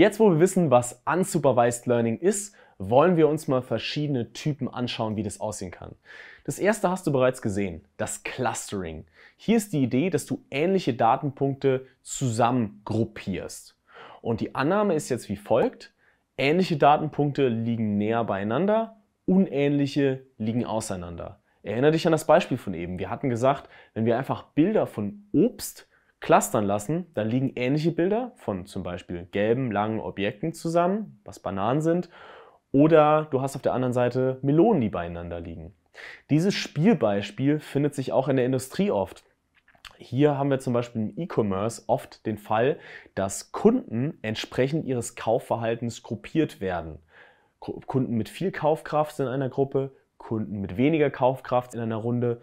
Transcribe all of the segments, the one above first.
Jetzt, wo wir wissen, was Unsupervised Learning ist, wollen wir uns mal verschiedene Typen anschauen, wie das aussehen kann. Das erste hast du bereits gesehen, das Clustering. Hier ist die Idee, dass du ähnliche Datenpunkte zusammen gruppierst. Und die Annahme ist jetzt wie folgt. Ähnliche Datenpunkte liegen näher beieinander, unähnliche liegen auseinander. Erinnere dich an das Beispiel von eben. Wir hatten gesagt, wenn wir einfach Bilder von Obst clustern lassen, dann liegen ähnliche Bilder von zum Beispiel gelben, langen Objekten zusammen, was Bananen sind, oder du hast auf der anderen Seite Melonen, die beieinander liegen. Dieses Spielbeispiel findet sich auch in der Industrie oft. Hier haben wir zum Beispiel im E-Commerce oft den Fall, dass Kunden entsprechend ihres Kaufverhaltens gruppiert werden. Kunden mit viel Kaufkraft in einer Gruppe, Kunden mit weniger Kaufkraft in einer Runde.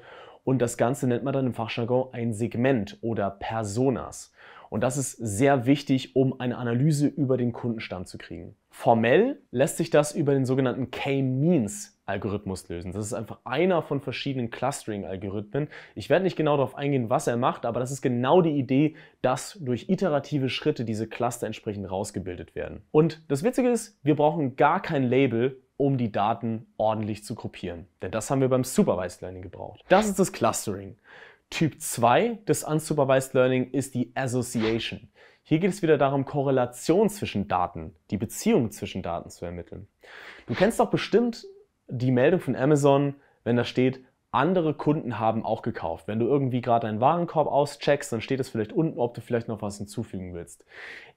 Und das Ganze nennt man dann im Fachjargon ein Segment oder Personas. Und das ist sehr wichtig, um eine Analyse über den Kundenstamm zu kriegen. Formell lässt sich das über den sogenannten K-Means-Algorithmus lösen. Das ist einfach einer von verschiedenen Clustering-Algorithmen. Ich werde nicht genau darauf eingehen, was er macht, aber das ist genau die Idee, dass durch iterative Schritte diese Cluster entsprechend rausgebildet werden. Und das Witzige ist, wir brauchen gar kein Label, um die Daten ordentlich zu gruppieren. Denn das haben wir beim Supervised Learning gebraucht. Das ist das Clustering. Typ 2 des Unsupervised Learning ist die Association. Hier geht es wieder darum, Korrelation zwischen Daten, die Beziehung zwischen Daten zu ermitteln. Du kennst doch bestimmt die Meldung von Amazon, wenn da steht, andere Kunden haben auch gekauft. Wenn du irgendwie gerade einen Warenkorb auscheckst, dann steht es vielleicht unten, ob du vielleicht noch was hinzufügen willst.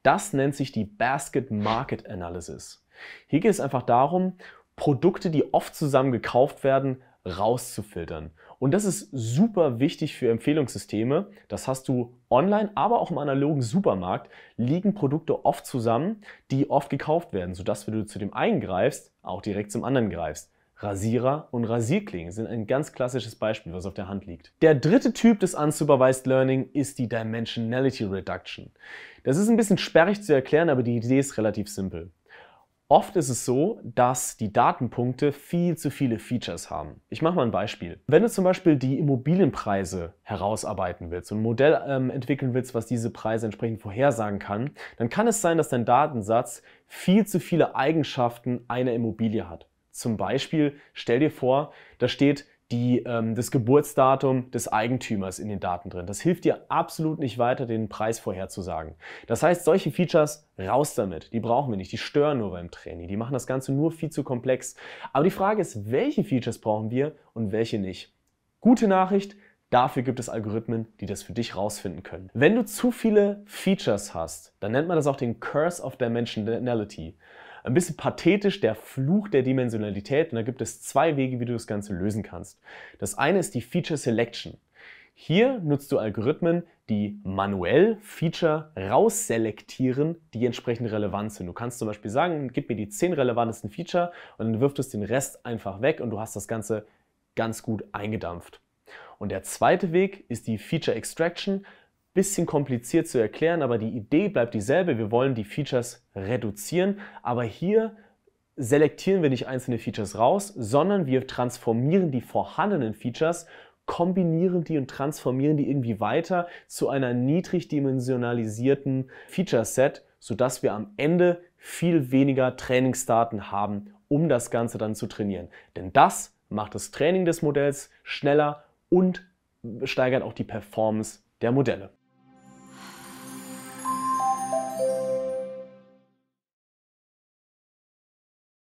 Das nennt sich die Basket Market Analysis. Hier geht es einfach darum, Produkte, die oft zusammen gekauft werden, rauszufiltern. Und das ist super wichtig für Empfehlungssysteme. Das hast du online, aber auch im analogen Supermarkt liegen Produkte oft zusammen, die oft gekauft werden, sodass wenn du zu dem einen greifst, auch direkt zum anderen greifst. Rasierer und Rasierklingen sind ein ganz klassisches Beispiel, was auf der Hand liegt. Der dritte Typ des Unsupervised Learning ist die Dimensionality Reduction. Das ist ein bisschen sperrig zu erklären, aber die Idee ist relativ simpel. Oft ist es so, dass die Datenpunkte viel zu viele Features haben. Ich mache mal ein Beispiel. Wenn du zum Beispiel die Immobilienpreise herausarbeiten willst und ein Modell ähm, entwickeln willst, was diese Preise entsprechend vorhersagen kann, dann kann es sein, dass dein Datensatz viel zu viele Eigenschaften einer Immobilie hat. Zum Beispiel stell dir vor, da steht die, ähm, das Geburtsdatum des Eigentümers in den Daten drin. Das hilft dir absolut nicht weiter, den Preis vorherzusagen. Das heißt, solche Features raus damit. Die brauchen wir nicht. Die stören nur beim Training. Die machen das Ganze nur viel zu komplex. Aber die Frage ist, welche Features brauchen wir und welche nicht? Gute Nachricht, Dafür gibt es Algorithmen, die das für dich rausfinden können. Wenn du zu viele Features hast, dann nennt man das auch den Curse of Dimensionality ein bisschen pathetisch der Fluch der Dimensionalität und da gibt es zwei Wege, wie du das Ganze lösen kannst. Das eine ist die Feature Selection. Hier nutzt du Algorithmen, die manuell Feature rausselektieren, die entsprechend relevant sind. Du kannst zum Beispiel sagen, gib mir die 10 relevantesten Feature und dann wirft es den Rest einfach weg und du hast das Ganze ganz gut eingedampft. Und der zweite Weg ist die Feature Extraction bisschen kompliziert zu erklären, aber die Idee bleibt dieselbe. Wir wollen die Features reduzieren, aber hier selektieren wir nicht einzelne Features raus, sondern wir transformieren die vorhandenen Features, kombinieren die und transformieren die irgendwie weiter zu einer niedrigdimensionalisierten Feature-Set, sodass wir am Ende viel weniger Trainingsdaten haben, um das Ganze dann zu trainieren. Denn das macht das Training des Modells schneller und steigert auch die Performance der Modelle.